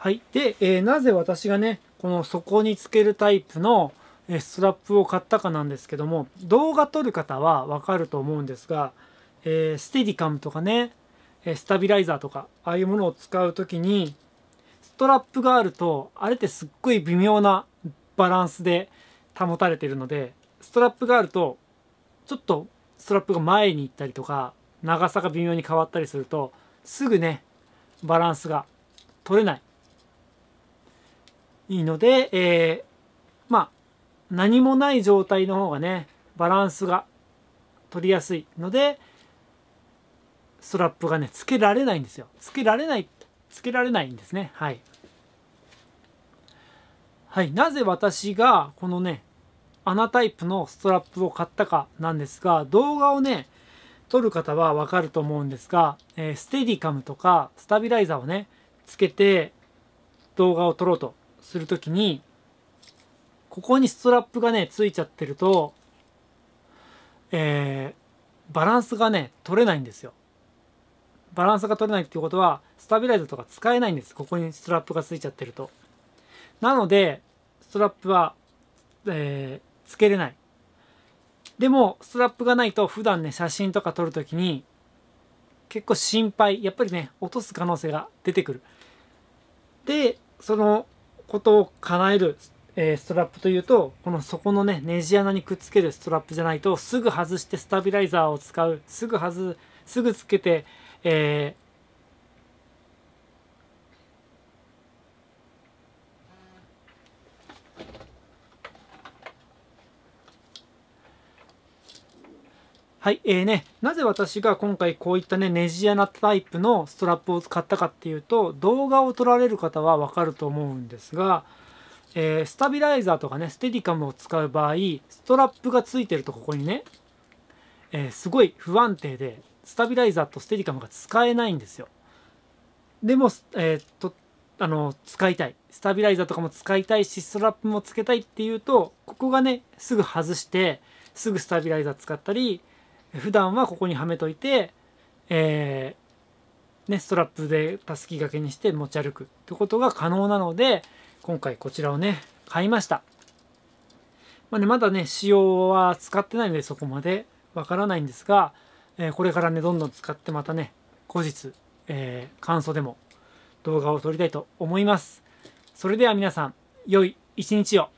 はい。で、えー、なぜ私がね、この底につけるタイプのストラップを買ったかなんですけども、動画撮る方はわかると思うんですが、えー、ステディカムとかね、スタビライザーとか、ああいうものを使う時に、ストラップがあると、あれってすっごい微妙なバランスで保たれてるので、ストラップがあると、ちょっとストラップが前に行ったりとか、長さが微妙に変わったりすると、すぐね、バランスが取れないいいので、えー、まあ、何もない状態の方がね、バランスが取りやすいので、ストラップがね、つけられないんですよ。つけられない、つけられないんですね。はい。はい。なぜ私が、このね、穴タイプのストラップを買ったかなんですが、動画をね、撮る方はわかると思うんですが、えー、ステディカムとかスタビライザーをね、つけて動画を撮ろうとするときに、ここにストラップがね、ついちゃってると、えー、バランスがね、取れないんですよ。バランスが取れないっていうことは、スタビライザーとか使えないんです。ここにストラップがついちゃってると。なので、ストラップは、えー、つけれない。でも、ストラップがないと、普段ね、写真とか撮るときに、結構心配。やっぱりね、落とす可能性が出てくる。で、その、ことを叶える、えストラップというと、この底のね、ネジ穴にくっつけるストラップじゃないと、すぐ外してスタビライザーを使う、すぐ外、すぐつけて、えーはい、えーね、なぜ私が今回こういったね、ネジ穴タイプのストラップを使ったかっていうと、動画を撮られる方はわかると思うんですが、えー、スタビライザーとかね、ステディカムを使う場合、ストラップがついてるとここにね、えー、すごい不安定で、スタビライザーとステディカムが使えないんですよ。でも、えー、っと、あの、使いたい。スタビライザーとかも使いたいし、ストラップもつけたいっていうと、ここがね、すぐ外して、すぐスタビライザー使ったり、普段はここにはめといて、えー、ね、ストラップでたすき掛けにして持ち歩くってことが可能なので今回こちらをね買いました、まあね、まだね仕様は使ってないのでそこまでわからないんですが、えー、これからねどんどん使ってまたね後日、えー、感想でも動画を撮りたいと思いますそれでは皆さん良い一日を